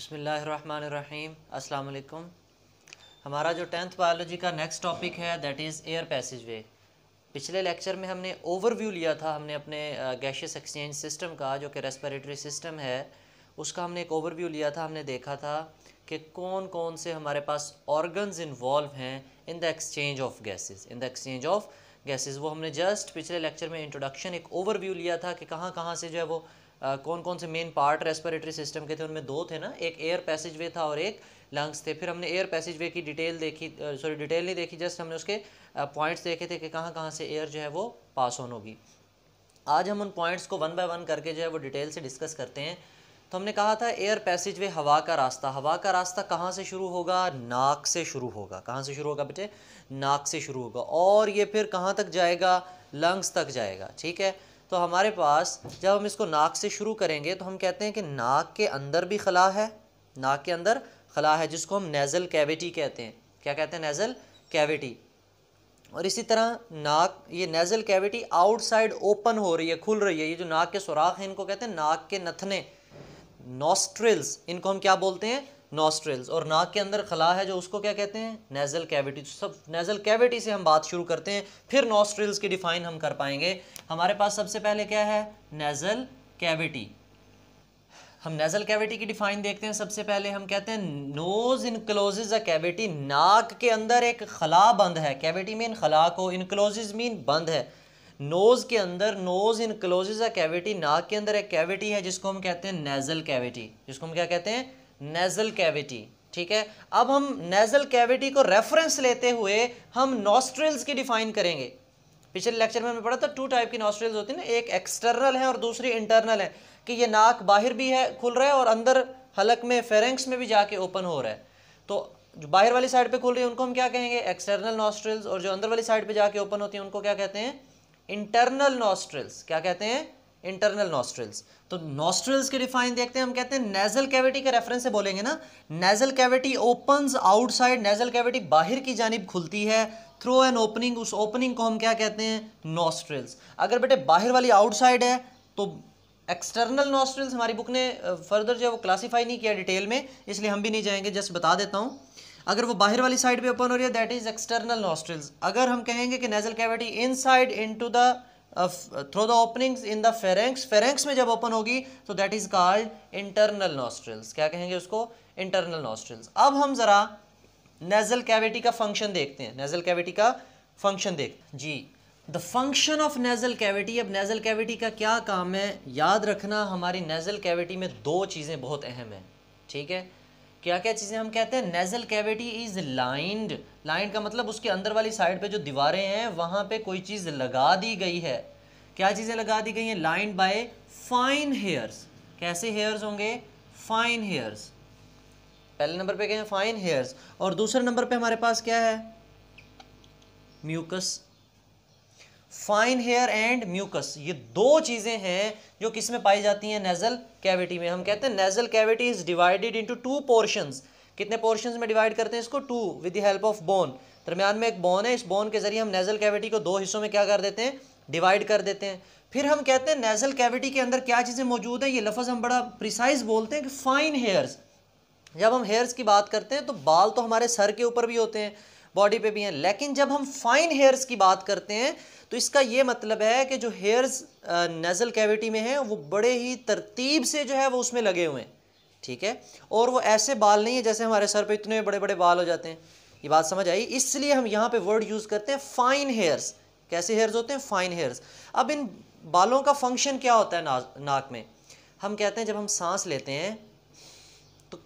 बसमीम् अल्लाम हमारा जो टेंथ बायोलॉजी का नेक्स्ट टॉपिक है that is air passage way पिछले लेक्चर में हमने ओवरव्यू लिया था हमने अपने गैशियस एक्सचेंज सिस्टम का जो कि रेस्पिरेटरी सिस्टम है उसका हमने एक ओवरव्यू लिया था हमने देखा था कि कौन कौन से हमारे पास ऑर्गन्स इन्वॉल्व हैं in the exchange of gases in the exchange of gases वो हमने जस्ट पिछले लेक्चर में इंट्रोडक्शन एक ओवरव्यू लिया था कि कहाँ कहाँ से जो है वो कौन कौन से मेन पार्ट रेस्पिरेटरी सिस्टम के थे उनमें दो थे ना एक एयर पैसेज वे था और एक लंग्स थे फिर हमने एयर पैसेज वे की डिटेल देखी सॉरी डिटेल नहीं देखी जस्ट हमने उसके पॉइंट्स देखे थे कि कहाँ कहाँ से एयर जो है वो पास ऑन होगी आज हम उन पॉइंट्स को वन बाय वन करके जो है वो डिटेल से डिस्कस करते हैं तो हमने कहा था एयर पैसेज वे हवा का रास्ता हवा का रास्ता कहाँ से शुरू होगा नाक से शुरू होगा कहाँ से शुरू होगा बेटे नाक से शुरू होगा और ये फिर कहाँ तक जाएगा लंग्स तक जाएगा ठीक है तो हमारे पास जब हम इसको नाक से शुरू करेंगे तो हम कहते हैं कि नाक के अंदर भी खला है नाक के अंदर खला है जिसको हम नेज़ल कैविटी कहते हैं क्या कहते हैं नेज़ल कैविटी और इसी तरह नाक ये नेज़ल कैविटी आउटसाइड ओपन हो रही है खुल रही है ये जो नाक के सुराख हैं इनको कहते हैं नाक के नथने नॉस्ट्रिल्स इनको हम क्या बोलते हैं नॉस्ट्रल्स और नाक के अंदर खला है जो उसको क्या कहते हैं नेजल कैविटी तो सब नेजल कैविटी से हम बात शुरू करते हैं फिर नॉस्ट्रल्स की डिफाइन हम कर पाएंगे हमारे पास सबसे पहले क्या है नेजल कैविटी हम नेजल कैविटी की डिफाइन देखते हैं सबसे पहले हम कहते हैं नोज इनक्लोज अ कैविटी नाक के अंदर एक खला बंद है कैविटी मीन खला को इनक्लोज मीन बंद है नोज़ के अंदर नोज़ इनक्लोज अ कैविटी नाक के अंदर एक कैविटी है जिसको हम कहते हैं नेजल कैविटी जिसको हम क्या कहते हैं नेजल कैविटी ठीक है अब हम नेजल कैविटी को रेफरेंस लेते हुए हम नॉस्ट्रल्स की डिफाइन करेंगे पिछले लेक्चर में हमने पढ़ा था टू टाइप की नॉस्ट्रल्स होती है ना एक एक्सटर्नल है और दूसरी इंटरनल है कि ये नाक बाहर भी है खुल रहा है और अंदर हलक में फेरेंक्स में भी जाके ओपन हो रहा है तो जो बाहर वाली साइड पे खुल रही है उनको हम क्या कहेंगे एक्सटर्नल नॉस्ट्रल्स और जो अंदर वाली साइड पे जाके ओपन होती है उनको क्या कहते हैं इंटरनल नॉस्ट्रल्स क्या कहते हैं इंटरनल नॉस्ट्रल्स तो नॉस्ट्रल्स के डिफाइन देखते हैं हम कहते हैं नेजल कैविटी के रेफरेंस से बोलेंगे ना nasal cavity opens outside nasal cavity बाहर की जानब खुलती है थ्रो एन ओपनिंग उस ओपनिंग को हम क्या कहते हैं नॉस्ट्रल्स अगर बेटे बाहर वाली आउटसाइड है तो एक्सटर्नल नॉस्ट्रल्स हमारी बुक ने फर्दर जो है वो क्लासीफाई नहीं किया डिटेल में इसलिए हम भी नहीं जाएंगे जस्ट बता देता हूँ अगर वो बाहर वाली साइड पे ओपन हो रही है दैट इज एक्सटर्नल नॉस्ट्रल्स अगर हम कहेंगे कि nasal cavity inside into the through the openings in the pharynx pharynx में जब ओपन होगी तो that is called internal nostrils क्या कहेंगे उसको इंटरनल नॉस्ट्रल्स अब हम ज़रा नेजल कैविटी का फंक्शन देखते हैं नेजल कैविटी का फंक्शन देखते जी the function of nasal cavity अब नेजल कैविटी का क्या काम है याद रखना हमारी नेजल कैविटी में दो चीज़ें बहुत अहम हैं ठीक है क्या क्या चीज़ें हम कहते हैं nasal cavity is lined lined का मतलब उसके अंदर वाली साइड पे जो दीवारें हैं वहाँ पे कोई चीज़ लगा दी गई है क्या चीज़ें लगा दी गई हैं लाइंड बाय फाइन हेयर्स कैसे हेयर्स होंगे फाइन हेयर्स पहले नंबर पे क्या है फाइन हेयर्स और दूसरे नंबर पे हमारे पास क्या है mucus fine hair and mucus ये दो चीज़ें हैं जो किस में पाई जाती हैं नेजल कैविटी में हम कहते हैं nasal cavity is divided into two portions कितने पोर्शंस में डिवाइड करते हैं इसको two with the help of bone दरमियान में एक बोन है इस बोन के जरिए हम नेजल कैविटी को दो हिस्सों में क्या कर देते हैं डिवाइड कर देते हैं फिर हम कहते हैं नेजल कैविटी के अंदर क्या चीज़ें मौजूद हैं ये लफ्ज़ हम बड़ा प्रिसाइज बोलते हैं कि फ़ाइन हेयर्स जब हम हेयर्स की बात करते हैं तो बाल तो हमारे सर के ऊपर भी होते हैं बॉडी पे भी हैं लेकिन जब हम फाइन हेयर्स की बात करते हैं तो इसका ये मतलब है कि जो हेयर्स नज़ल कैविटी में हैं वो बड़े ही तरतीब से जो है वो उसमें लगे हुए हैं ठीक है और वो ऐसे बाल नहीं है जैसे हमारे सर पे इतने बड़े बड़े बाल हो जाते हैं ये बात समझ आई इसलिए हम यहाँ पे वर्ड यूज़ करते हैं फाइन हेयर्स कैसे हेयर्स होते हैं फाइन हेयर्स अब इन बालों का फंक्शन क्या होता है ना, नाक में हम कहते हैं जब हम सांस लेते हैं तो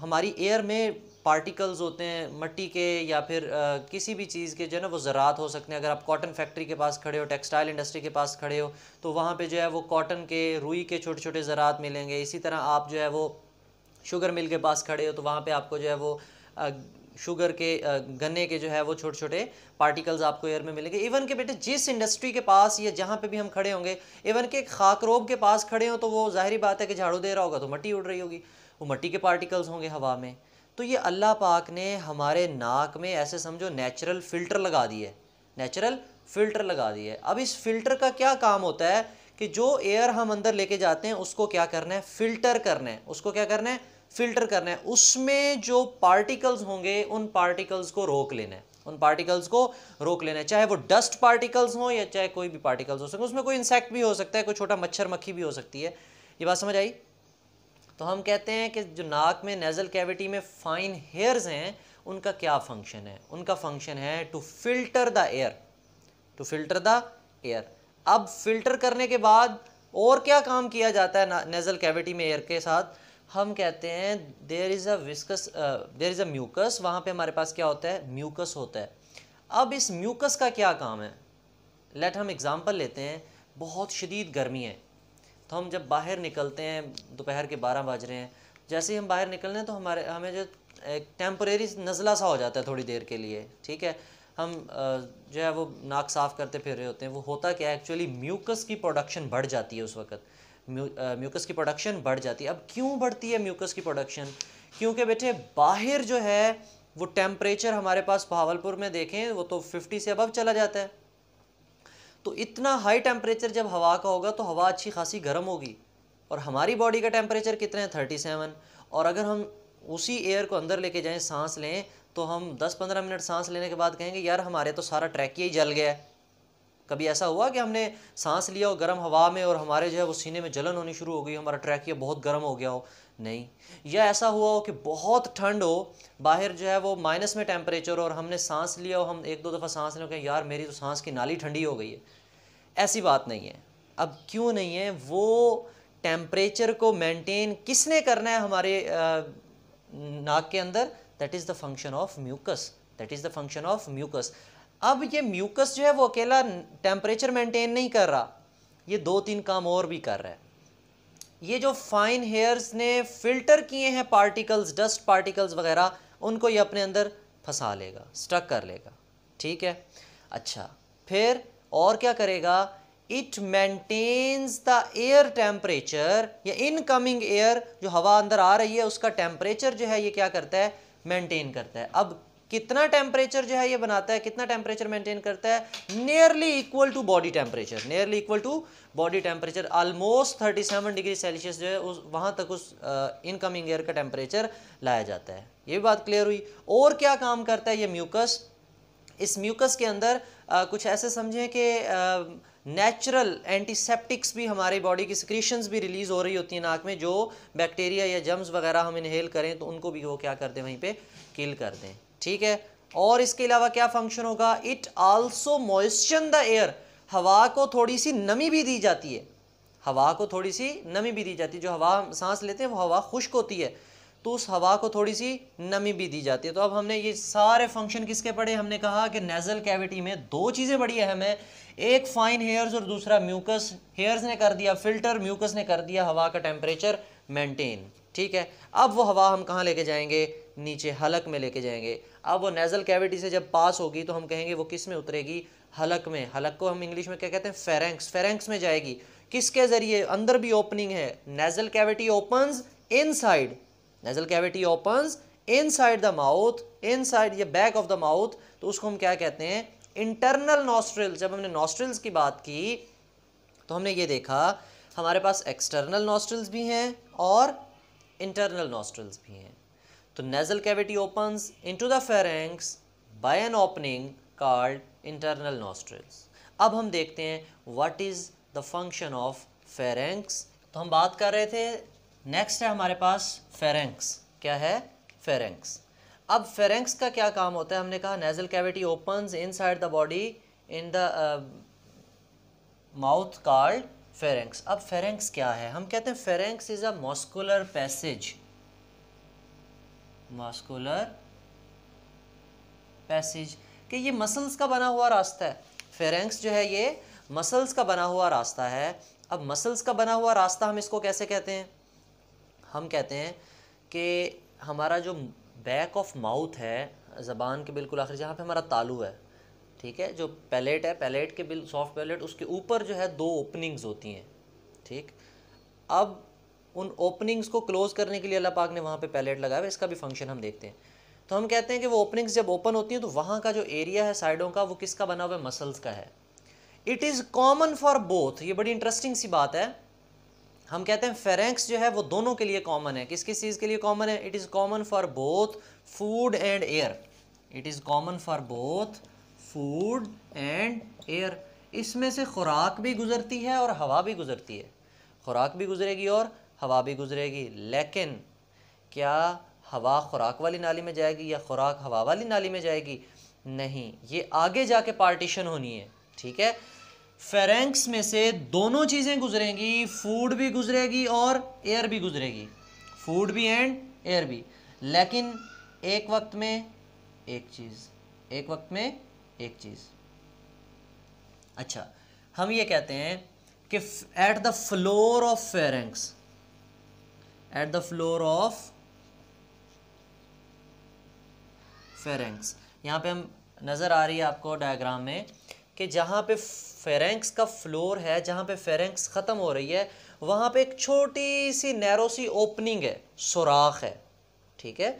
हमारी एयर में पार्टिकल्स होते हैं मट्टी के या फिर आ, किसी भी चीज़ के जो है ना वो ज़रात हो सकते हैं अगर आप कॉटन फैक्ट्री के पास खड़े हो टेक्सटाइल इंडस्ट्री के पास खड़े हो तो वहाँ पे जो है वो कॉटन के रुई के छोटे छोटे ज़रात मिलेंगे इसी तरह आप जो है वो शुगर मिल के पास खड़े हो तो वहाँ पर आपको जो है वो आ, शुगर के गन्ने के जो है वो छोटे छोटे पार्टिकल्स आपको एयर में मिलेंगे इवन के बेटे जिस इंडस्ट्री के पास या जहाँ पे भी हम खड़े होंगे इवन के खाकरोब के पास खड़े हों तो वो जाहिर बात है कि झाड़ू दे रहा होगा तो मट्टी उड़ रही होगी वो मट्टी के पार्टिकल्स होंगे हवा में तो ये अल्लाह पाक ने हमारे नाक में ऐसे समझो नेचुरल फ़िल्टर लगा दिए नेचुरल फ़िल्टर लगा दिए अब इस फ़िल्टर का क्या काम होता है कि जो एयर हम अंदर लेके जाते हैं उसको क्या करना है फ़िल्टर करना है उसको क्या करना है फ़िल्टर करना है उसमें जो पार्टिकल्स होंगे उन पार्टिकल्स को रोक लेना है उन पार्टिकल्स को रोक लेना है चाहे वो डस्ट पार्टिकल्स हों या चाहे कोई भी पार्टिकल्स हो सके उसमें कोई इंसेक्ट भी हो सकता है कोई छोटा मच्छर मक्खी भी हो सकती है ये बात समझ आई तो हम कहते हैं कि जो नाक में नेज़ल कैविटी में फाइन हेयर्स हैं उनका क्या फंक्शन है उनका फंक्शन है to filter the air to filter the air अब फिल्टर करने के बाद और क्या काम किया जाता है नेज़ल कैविटी में एयर के साथ हम कहते हैं there is a viscous there is a mucus वहाँ पे हमारे पास क्या होता है म्यूकस होता है अब इस म्यूकस का क्या काम है लेट हम एग्ज़ाम्पल लेते हैं बहुत शदीद गर्मी है तो हम जब बाहर निकलते हैं दोपहर के बारह बज रहे हैं जैसे ही हम बाहर निकल रहे हैं तो हमारे हमें जो एक टेम्परेरी नज़ला सा हो जाता है थोड़ी देर के लिए ठीक है हम जो है वो नाक साफ़ करते फिर रहे होते हैं वो होता क्या है एक्चुअली म्यूकस की प्रोडक्शन बढ़ जाती है उस वक्त म्यूकस की प्रोडक्शन बढ़ जाती है अब क्यों बढ़ती है म्यूकस की प्रोडक्शन क्योंकि बेटे बाहर जो है वो टेम्परेचर हमारे पास भावलपुर में देखें वो तो फिफ्टी से अबव चला जाता है तो इतना हाई टेम्परेचर जब हवा का होगा तो हवा अच्छी खासी गर्म होगी और हमारी बॉडी का टेम्परेचर कितना है थर्टी सेवन और अगर हम उसी एयर को अंदर लेके जाएं सांस लें तो हम दस पंद्रह मिनट सांस लेने के बाद कहेंगे यार हमारे तो सारा ट्रैकिया ही जल गया है कभी ऐसा हुआ कि हमने सांस लिया हो गर्म हवा में और हमारे जो है वो सीने में जलन होनी शुरू हो गई हमारा ट्रैकिया बहुत गर्म हो गया हो नहीं या ऐसा हुआ हो कि बहुत ठंड हो बाहर जो है वो माइनस में टेम्परेचर और हमने सांस लिया हो हम एक दो दफ़ा सांस लें कहें यार मेरी तो सांस की नाली ठंडी हो गई है ऐसी बात नहीं है अब क्यों नहीं है वो टेम्परेचर को मेंटेन किसने करना है हमारे नाक के अंदर that is the function of mucus that is the function of mucus अब ये म्यूकस जो है वो अकेला टेम्परेचर मेंटेन नहीं कर रहा ये दो तीन काम और भी कर रहा है ये जो फाइन हेयर्स ने फिल्टर किए हैं पार्टिकल्स डस्ट पार्टिकल्स वगैरह उनको ये अपने अंदर फंसा लेगा स्ट्रक कर लेगा ठीक है अच्छा फिर और क्या करेगा it maintains the air temperature या इनकमिंग एयर जो हवा अंदर आ रही है उसका टेम्परेचर जो है ये क्या करता है मेंटेन करता है अब कितना टेम्परेचर जो है ये बनाता है कितना टेम्परेचर मेंटेन करता है nearly equal to body temperature nearly equal to body temperature almost thirty seven degree Celsius जो है उस वहाँ तक उस इनकमिंग एयर का टेम्परेचर लाया जाता है ये बात क्लियर हुई और क्या काम करता है ये म्यूकस इस म्यूकस के अंदर आ, कुछ ऐसे समझें कि नेचुरल एंटीसेप्टिक्स भी हमारी बॉडी की सिक्रीशंस भी रिलीज़ हो रही होती हैं नाक में जो बैक्टीरिया या जम्स वगैरह हम इनहेल करें तो उनको भी वो क्या कर दें वहीं पे किल कर दें ठीक है और इसके अलावा क्या फंक्शन होगा it also moisture the air हवा को थोड़ी सी नमी भी दी जाती है हवा को थोड़ी सी नमी भी दी जाती है जो हवा सांस लेते हैं वो हवा खुश्क होती है तो उस हवा को थोड़ी सी नमी भी दी जाती है तो अब हमने ये सारे फंक्शन किसके पढ़े हमने कहा कि नेजल कैविटी में दो चीज़ें बड़ी अहम है एक फाइन हेयर्स और दूसरा म्यूकस हेयर्स ने कर दिया फिल्टर म्यूकस ने कर दिया हवा का टेम्परेचर मेंटेन ठीक है अब वो हवा हम कहाँ लेके जाएंगे नीचे हलक में लेके जाएंगे अब वो नेजल कैविटी से जब पास होगी तो हम कहेंगे वो किस में उतरेगी हलक में हलक को हम इंग्लिश में क्या कहते हैं फेरेंक्स फेरेंक्स में जाएगी किसके ज़रिए अंदर भी ओपनिंग है nasal cavity opens inside nasal cavity open inside the mouth side या बैक ऑफ द माउथ तो उसको हम क्या कहते हैं इंटरनल नॉस्ट्रिल जब हमने नॉस्ट्रल्स की बात की तो हमने ये देखा हमारे पास एक्सटर्नल नॉस्ट्रल्स भी हैं और इंटरनल नॉस्ट्रल्स भी हैं तो nasal cavity in into the pharynx by an opening called internal nostrils अब हम देखते हैं what is the function of pharynx तो हम बात कर रहे थे नेक्स्ट है हमारे पास फेरेंक्स क्या है फेरेंक्स अब फेरेंक्स का क्या काम होता है हमने कहा nasal cavity opens inside the body in the mouth called pharynx अब फेरेंक्स क्या है हम कहते हैं pharynx is a muscular passage muscular passage कि ये मसल्स का बना हुआ रास्ता है फेरेंक्स जो है ये मसल्स का बना हुआ रास्ता है अब मसल्स का बना हुआ रास्ता हम इसको कैसे कहते हैं हम कहते हैं कि हमारा जो बैक ऑफ माउथ है ज़बान के बिल्कुल आखिर जहाँ पे हमारा तालू है ठीक है जो पैलेट है पैलेट के बिल सॉफ्ट पैलेट उसके ऊपर जो है दो ओपनिंग्स होती हैं ठीक अब उन ओपनिंग्स को क्लोज़ करने के लिए अल्लाह पाक ने वहाँ पे पैलेट लगाया हुआ इसका भी फंक्शन हम देखते हैं तो हम कहते हैं कि वो ओपनिंग्स जब ओपन होती हैं तो वहाँ का जो एरिया है साइडों का वो किसका बना हुआ है मसल्स का है it is common for both ये बड़ी इंटरेस्टिंग सी बात है हम कहते हैं फेरेंक्स जो है वो दोनों के लिए कॉमन है किस किस चीज़ के लिए कॉमन है it is common for both food and air it is common for both food and air इसमें से खुराक भी गुजरती है और हवा भी गुजरती है खुराक भी गुजरेगी और हवा भी गुजरेगी लेकिन क्या हवा खुराक वाली नाली में जाएगी या खुराक हवा वाली नाली में जाएगी नहीं ये आगे जाके पार्टीशन होनी है ठीक है फेरेंक्स में से दोनों चीज़ें गुजरेंगी फूड भी गुजरेगी और एयर भी गुजरेगी फूड भी एंड एयर भी लेकिन एक वक्त में एक चीज़ एक वक्त में एक चीज़ अच्छा हम ये कहते हैं कि at the floor of pharynx at the floor of pharynx यहाँ पे हम नज़र आ रही है आपको डायग्राम में कि जहाँ पे फेरेंक्स का फ्लोर है जहाँ पे फेरेंक्स ख़त्म हो रही है वहाँ पे एक छोटी सी नैरो सी ओपनिंग है सुराख है ठीक है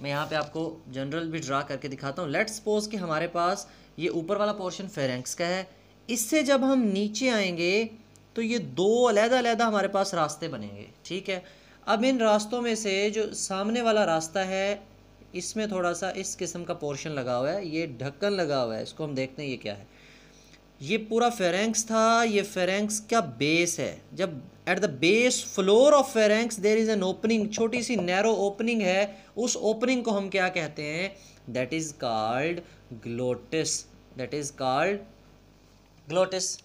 मैं यहाँ पे आपको जनरल भी ड्रा करके दिखाता हूँ लेट्स सपोज कि हमारे पास ये ऊपर वाला पोर्शन फेरेंक्स का है इससे जब हम नीचे आएंगे तो ये दो अलहदा अलहदा हमारे पास रास्ते बनेंगे ठीक है अब इन रास्तों में से जो सामने वाला रास्ता है इसमें थोड़ा सा इस किस्म का पोर्शन लगा हुआ है ये ढक्कन लगा हुआ है इसको हम देखते हैं ये क्या है ये पूरा फेरेंक्स था ये फेरेंक्स का बेस है जब at the base floor of pharynx there is an opening छोटी सी नैरो ओपनिंग है उस ओपनिंग को हम क्या कहते हैं that is called glottis that is called glottis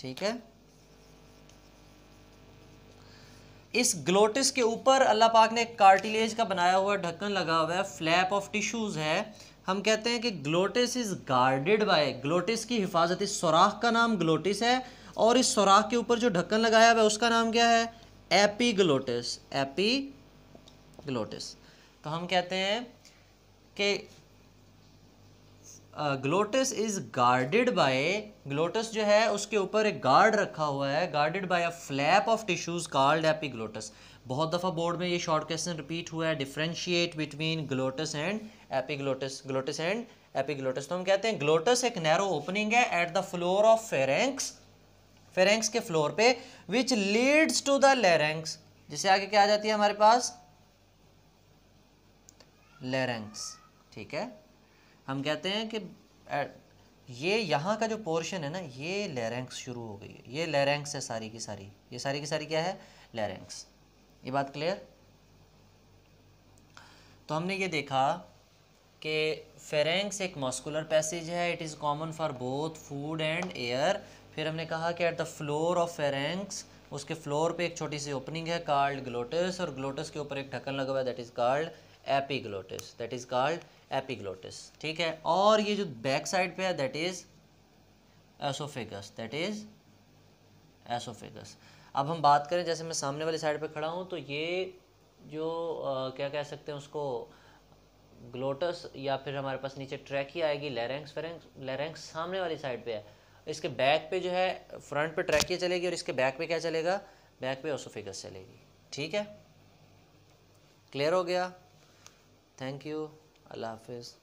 ठीक है इस ग्लोटिस के ऊपर अल्लाह पाक ने कार्टिलेज का बनाया हुआ ढक्कन लगा हुआ है फ्लैप ऑफ टिश्यूज़ है हम कहते हैं कि glottis is guarded by glottis की हिफाजत इस सुराख का नाम ग्लोटिस है और इस सुराख के ऊपर जो ढक्कन लगाया हुआ है उसका नाम क्या है एपी ग्लोटिस एपी ग्लोटिस तो हम कहते हैं कि glottis is guarded by glottis जो है उसके ऊपर एक गार्ड रखा हुआ है guarded by a flap of tissues called epiglottis बहुत दफ़ा बोर्ड में ये शॉर्ट क्वेश्चन रिपीट हुआ है differentiate between glottis and epiglottis glottis and epiglottis तो हम कहते हैं ग्लोटस एक नैरो ओपनिंग है at the floor of pharynx pharynx के फ्लोर पे which leads to the larynx जिसे आगे क्या आ जाती है हमारे पास लेरेंक्स ठीक है हम कहते हैं कि ये यहाँ का जो पोर्शन है ना ये लेरेंक्स शुरू हो गई है ये लेरेंक्स है सारी की सारी ये सारी की सारी क्या है लेरेंक्स ये बात क्लियर तो हमने ये देखा कि फेरेंक्स एक मस्कुलर पैसेज है it is common for both food and air फिर हमने कहा कि at the floor of pharynx उसके फ्लोर पे एक छोटी सी ओपनिंग है कार्ल्ड ग्लोटस और ग्लोटस के ऊपर एक ढक्कन लगा हुआ है that is called epiglottis that is epi epiglottis ठीक है और ये जो बैक साइड पे है that is oesophagus that is oesophagus अब हम बात करें जैसे मैं सामने वाली साइड पे खड़ा हूँ तो ये जो आ, क्या कह सकते हैं उसको ग्लोटस या फिर हमारे पास नीचे ट्रैक ही आएगी लेरेंक्स फेरेंक्स लेरेंक्स सामने वाली साइड पे है इसके बैक पे जो है फ्रंट पे ट्रैकिया चलेगी और इसके बैक पे क्या चलेगा बैक पे ओसोफिगस चलेगी ठीक है क्लियर हो गया थैंक यू अल्लाह हाफिज़